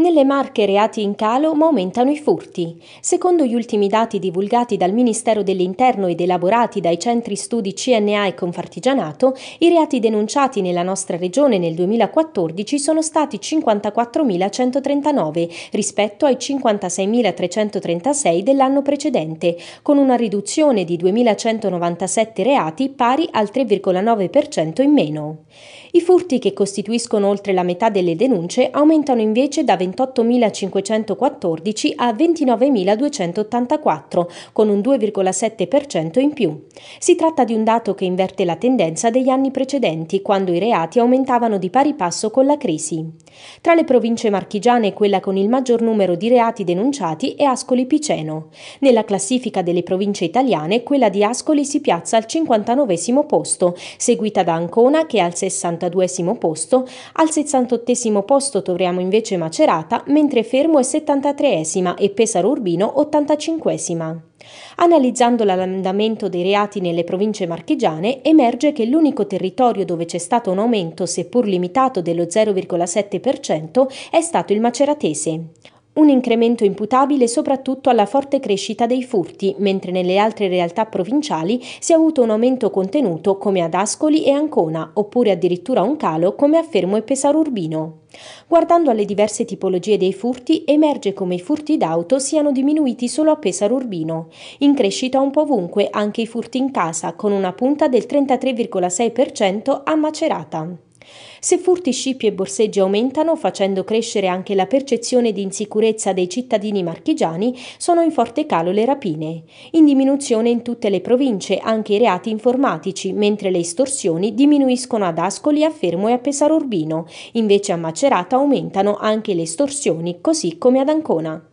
Nelle Marche reati in calo ma aumentano i furti. Secondo gli ultimi dati divulgati dal Ministero dell'Interno ed elaborati dai centri studi CNA e Confartigianato, i reati denunciati nella nostra regione nel 2014 sono stati 54.139 rispetto ai 56.336 dell'anno precedente, con una riduzione di 2.197 reati pari al 3,9% in meno. I furti che costituiscono oltre la metà delle denunce aumentano invece da 20 28.514 a 29.284, con un 2,7% in più. Si tratta di un dato che inverte la tendenza degli anni precedenti, quando i reati aumentavano di pari passo con la crisi. Tra le province marchigiane quella con il maggior numero di reati denunciati è Ascoli Piceno. Nella classifica delle province italiane quella di Ascoli si piazza al 59 posto, seguita da Ancona che è al 62 posto, al 68 posto troviamo invece Macerata, mentre Fermo è 73 e Pesaro Urbino 85. Analizzando l'andamento dei reati nelle province marchigiane, emerge che l'unico territorio dove c'è stato un aumento, seppur limitato, dello 0,7% è stato il maceratese. Un incremento imputabile soprattutto alla forte crescita dei furti, mentre nelle altre realtà provinciali si è avuto un aumento contenuto come ad Ascoli e Ancona, oppure addirittura un calo come a Fermo e Pesaro Urbino. Guardando alle diverse tipologie dei furti, emerge come i furti d'auto siano diminuiti solo a Pesaro Urbino. In crescita un po' ovunque anche i furti in casa, con una punta del 33,6% a Macerata. Se furti, scippi e borseggi aumentano, facendo crescere anche la percezione di insicurezza dei cittadini marchigiani, sono in forte calo le rapine. In diminuzione in tutte le province anche i reati informatici, mentre le estorsioni diminuiscono ad Ascoli, a Fermo e a Pesaro Urbino. Invece a Macerata aumentano anche le estorsioni, così come ad Ancona.